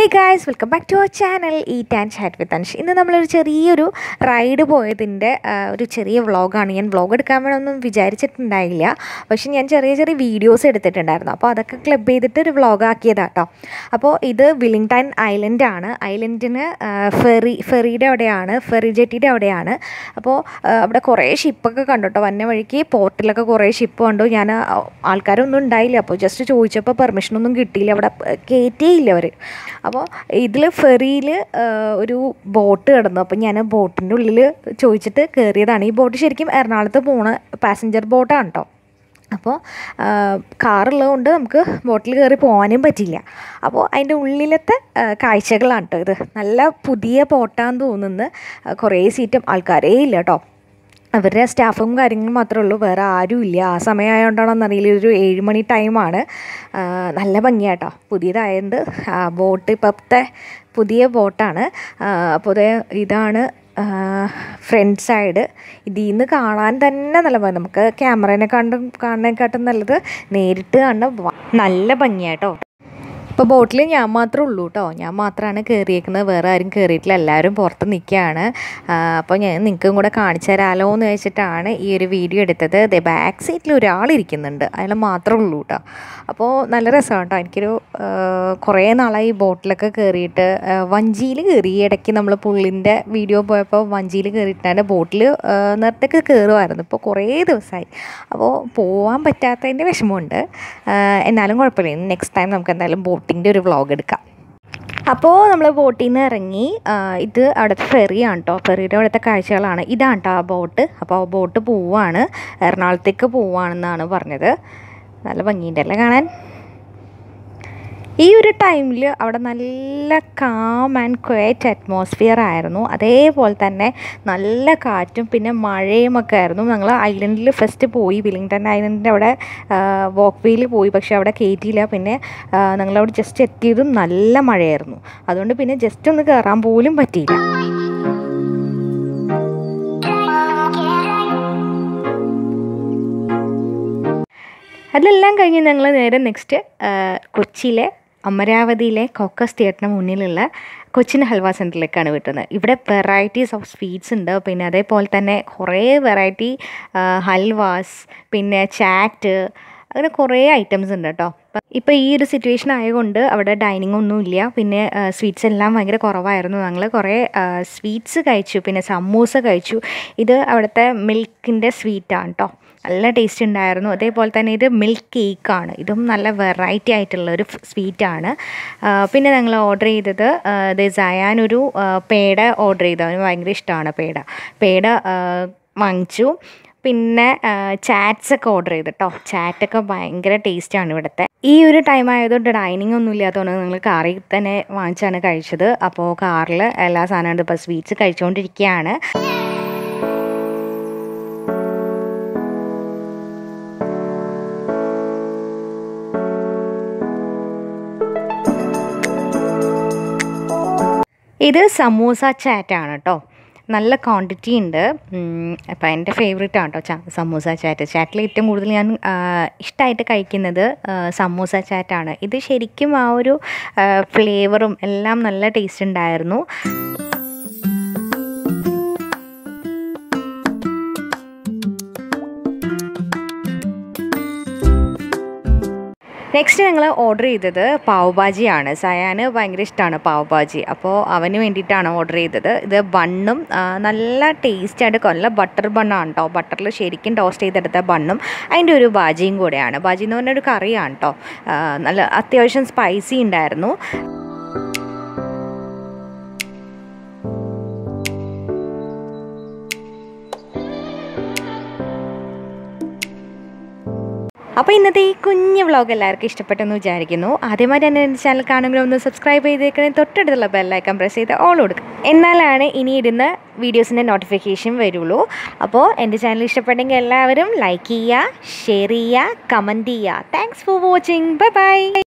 hey guys welcome back to our channel eat and chat with Ansh ഇന്ന് നമ്മളൊരു ചെറിയൊരു ride പോയതിൻ്റെ ഒരു ചെറിയ വ്ളോഗാണ് ഞാൻ വ്ളോഗ് എടുക്കാൻ വേണമെന്നൊന്നും വിചാരിച്ചിട്ടുണ്ടായില്ല പക്ഷെ ഞാൻ ചെറിയ ചെറിയ വീഡിയോസ് എടുത്തിട്ടുണ്ടായിരുന്നു അപ്പോൾ അതൊക്കെ ക്ലബ് ചെയ്തിട്ട് ഒരു വ്ളോഗ് ആക്കിയതാണ് കേട്ടോ അപ്പോൾ ഇത് വില്ലിംഗ്ടൺ ഐലൻഡാണ് ഐലൻഡിന് ഫെറി ഫെറിയുടെ അവിടെയാണ് ഫെറി ജെറ്റിയുടെ അവിടെയാണ് അപ്പോൾ അവിടെ കുറേ ഷിപ്പൊക്കെ കണ്ടു കേട്ടോ വന്ന വഴിക്ക് പോർട്ടിലൊക്കെ കുറേ ഷിപ്പ് കണ്ടു ഞാൻ ആൾക്കാരൊന്നും ഉണ്ടായില്ല അപ്പോൾ ജസ്റ്റ് ചോദിച്ചപ്പോൾ പെർമിഷനൊന്നും കിട്ടിയില്ല അവിടെ കയറ്റേയില്ല അവർ അപ്പോൾ ഇതിൽ ഫെറിയിൽ ഒരു ബോട്ട് കിടന്നു അപ്പോൾ ഞാൻ ബോട്ടിൻ്റെ ഉള്ളിൽ ചോദിച്ചിട്ട് കയറിയതാണ് ഈ ബോട്ട് ശരിക്കും എറണാകുളത്ത് പോണ പാസഞ്ചർ ബോട്ടാണ് കേട്ടോ അപ്പോൾ കാറുള്ളതുകൊണ്ട് നമുക്ക് ബോട്ടിൽ കയറി പോകാനും പറ്റില്ല അപ്പോൾ അതിൻ്റെ ഉള്ളിലത്തെ കാഴ്ചകളാണ് കേട്ടോ ഇത് നല്ല പുതിയ ബോട്ടാന്ന് തോന്നുന്നത് കുറേ സീറ്റും ആൾക്കാരേ ഇല്ല കേട്ടോ അവരുടെ സ്റ്റാഫും കാര്യങ്ങളും മാത്രമേ ഉള്ളൂ വേറെ ആരുമില്ല ആ സമയമായതുകൊണ്ടാണോ അറിയില്ല ഒരു ഏഴ് മണി ടൈമാണ് നല്ല ഭംഗിയാട്ടോ പുതിയതായത് ബോട്ട് ഇപ്പോഴത്തെ പുതിയ ബോട്ടാണ് അപ്പോൾ ഇതാണ് ഫ്രണ്ട് സൈഡ് ഇതിൽ നിന്ന് കാണാൻ തന്നെ നല്ല ഭംഗി നമുക്ക് ക്യാമറേനെ കണ്ടും കാണുന്നതിനെക്കാട്ടും നല്ലത് നേരിട്ട് കാണുന്ന നല്ല ഭംഗിയാട്ടോ ഇപ്പോൾ ബോട്ടിൽ ഞാൻ മാത്രമേ ഉള്ളൂ കേട്ടോ ഞാൻ മാത്രമാണ് കയറിയേക്കുന്നത് വേറെ ആരും കയറിയിട്ടില്ല എല്ലാവരും പുറത്ത് നിൽക്കുകയാണ് അപ്പോൾ ഞാൻ നിങ്ങൾക്കും കൂടെ കാണിച്ചു തരാമല്ലോ എന്ന് വെച്ചിട്ടാണ് ഈ ഒരു വീഡിയോ എടുത്തത് ദേ ബാക്ക് സീറ്റിൽ ഒരാളിരിക്കുന്നുണ്ട് അയാൾ മാത്രമേ ഉള്ളൂ കേട്ടോ അപ്പോൾ നല്ല രസമാണ് കേട്ടോ എനിക്കൊരു കുറേ നാളായി ബോട്ടിലൊക്കെ കയറിയിട്ട് വഞ്ചിയിൽ കയറി ഇടയ്ക്ക് നമ്മൾ പുള്ളിൻ്റെ വീഡിയോ പോയപ്പോൾ വഞ്ചിയിൽ കയറിയിട്ടാണ് ബോട്ടിൽ നേരത്തേക്ക് കയറുമായിരുന്നു ഇപ്പോൾ കുറേ ദിവസമായി അപ്പോൾ പോകാൻ പറ്റാത്തതിൻ്റെ വിഷമമുണ്ട് എന്നാലും കുഴപ്പമില്ല നെക്സ്റ്റ് ടൈം നമുക്ക് എന്തായാലും ബോട്ട് ബോട്ടിൻ്റെ ഒരു വ്ളോഗ് എടുക്കാം അപ്പോൾ നമ്മൾ ബോട്ടിൽ നിന്ന് ഇറങ്ങി ഇത് അവിടുത്തെ ഫെറിയാണ് കേട്ടോ ഫെറിയുടെ അവിടുത്തെ കാഴ്ചകളാണ് ഇതാണ് കേട്ടോ ആ ബോട്ട് അപ്പോൾ ആ ബോട്ട് പോവാണ് എറണാകുളത്തേക്ക് പോവാണെന്നാണ് പറഞ്ഞത് നല്ല ഭംഗിയുണ്ടല്ലേ കാണാൻ ഈ ഒരു ടൈമിൽ അവിടെ നല്ല കാം ആൻഡ് ക്വയറ്റ് അറ്റ്മോസ്ഫിയർ ആയിരുന്നു അതേപോലെ തന്നെ നല്ല കാറ്റും പിന്നെ മഴയും ഒക്കെ ആയിരുന്നു ഞങ്ങൾ ഐലൻഡിൽ ഫസ്റ്റ് പോയി വില്ലിങ്ടൺ ഐലൻഡിൻ്റെ അവിടെ വോക്ക് വേയിൽ പോയി പക്ഷേ അവിടെ കയറ്റിയില്ല പിന്നെ ഞങ്ങളവിടെ ജസ്റ്റ് എത്തിയതും നല്ല മഴയായിരുന്നു അതുകൊണ്ട് പിന്നെ ജസ്റ്റ് ഒന്ന് കയറാൻ പോലും പറ്റിയില്ല അതെല്ലാം കഴിഞ്ഞ് ഞങ്ങൾ നേരെ നെക്സ്റ്റ് കൊച്ചിയിലെ അമരാവതിയിലെ കോക്കസ് തിയേറ്ററിന് മുന്നിലുള്ള കൊച്ചിൻ ഹൽവ സെൻറ്ററിലേക്കാണ് വിട്ടുന്നത് ഇവിടെ വെറൈറ്റീസ് ഓഫ് സ്വീറ്റ്സ് ഉണ്ട് പിന്നെ അതേപോലെ തന്നെ കുറേ വെറൈറ്റി ഹൽവാസ് പിന്നെ ചാറ്റ് അങ്ങനെ കുറേ ഐറ്റംസ് ഉണ്ട് കേട്ടോ ഇപ്പോൾ ഈ ഒരു സിറ്റുവേഷൻ ആയതുകൊണ്ട് അവിടെ ഡൈനിങ് ഒന്നുമില്ല പിന്നെ സ്വീറ്റ്സ് എല്ലാം ഭയങ്കര കുറവായിരുന്നു ഞങ്ങൾ കുറേ സ്വീറ്റ്സ് കഴിച്ചു പിന്നെ സമൂസ കഴിച്ചു ഇത് അവിടുത്തെ മിൽക്കിൻ്റെ സ്വീറ്റാണ് കേട്ടോ നല്ല ടേസ്റ്റ് ഉണ്ടായിരുന്നു അതേപോലെ തന്നെ ഇത് മിൽക്ക് കേക്കാണ് ഇതും നല്ല വെറൈറ്റി ആയിട്ടുള്ള ഒരു സ്വീറ്റാണ് പിന്നെ ഞങ്ങൾ ഓർഡർ ചെയ്തത് ഒരു പേട ഓർഡർ ചെയ്തു അവന് ഭയങ്കര ഇഷ്ടമാണ് പേട പേട വാങ്ങിച്ചു പിന്നെ ചാറ്റ്സ് ഒക്കെ ഓർഡർ ചെയ്തു കേട്ടോ ചാറ്റൊക്കെ ഭയങ്കര ടേസ്റ്റാണ് ഇവിടുത്തെ ഈ ഒരു ടൈം ആയതുകൊണ്ട് ഡൈനിങ് ഒന്നും ഇല്ലാത്തതുകൊണ്ട് നിങ്ങൾ കാറിൽ തന്നെ വാങ്ങിച്ചാണ് കഴിച്ചത് അപ്പോൾ കാറിൽ എല്ലാ സാധനവും ഇപ്പോൾ സ്വീറ്റ്സ് കഴിച്ചുകൊണ്ടിരിക്കുകയാണ് ഇത് സമൂസ ചാറ്റാണ് കേട്ടോ നല്ല ക്വാണ്ടിറ്റി ഉണ്ട് അപ്പോൾ എൻ്റെ ഫേവറേറ്റ് ആണ് കേട്ടോ സമൂസ ചാറ്റ് ചാറ്റിൽ ഏറ്റവും കൂടുതൽ ഞാൻ ഇഷ്ടമായിട്ട് കഴിക്കുന്നത് സമൂസ ചാറ്റാണ് ഇത് ശരിക്കും ആ ഒരു ഫ്ലേവറും എല്ലാം നല്ല ടേസ്റ്റ് ഉണ്ടായിരുന്നു നെക്സ്റ്റ് ഞങ്ങൾ ഓർഡർ ചെയ്തത് പാവ് ഭാജിയാണ് സയാന് ഭയങ്കര ഇഷ്ടമാണ് പാവ് ഭാജി അപ്പോൾ അവന് വേണ്ടിയിട്ടാണ് ഓർഡർ ചെയ്തത് ഇത് ബണ്ണും നല്ല ടേസ്റ്റ് ആയിട്ട് നല്ല ബട്ടർ ബണ്ണാണ് കേട്ടോ ബട്ടറിൽ ശരിക്കും ടോസ്റ്റ് ചെയ്തെടുത്ത ബണ്ണും അതിൻ്റെ ഒരു ഭാജിയും കൂടെയാണ് ഭാജി എന്ന് പറഞ്ഞൊരു കറിയാണ് കേട്ടോ നല്ല അത്യാവശ്യം സ്പൈസി ഉണ്ടായിരുന്നു അപ്പോൾ ഇന്നത്തെ ഈ കുഞ്ഞ് വ്ളോഗ് എല്ലാവർക്കും ഇഷ്ടപ്പെട്ടെന്ന് വിചാരിക്കുന്നു തന്നെ എൻ്റെ ചാനൽ കാണുമ്പോൾ ഒന്ന് സബ്സ്ക്രൈബ് ചെയ്തേക്കണേ തൊട്ടടുത്തുള്ള ബെല്ലൈക്കൺ പ്രസ് ചെയ്ത് ഓൾ കൊടുക്കുക എന്നാലാണ് ഇനി ഇടുന്ന വീഡിയോസിൻ്റെ നോട്ടിഫിക്കേഷൻ വരുള്ളൂ അപ്പോൾ എൻ്റെ ചാനൽ ഇഷ്ടപ്പെട്ടെങ്കിൽ എല്ലാവരും ലൈക്ക് ചെയ്യുക ഷെയർ ചെയ്യുക കമൻറ്റ് ചെയ്യുക thanks for watching bye by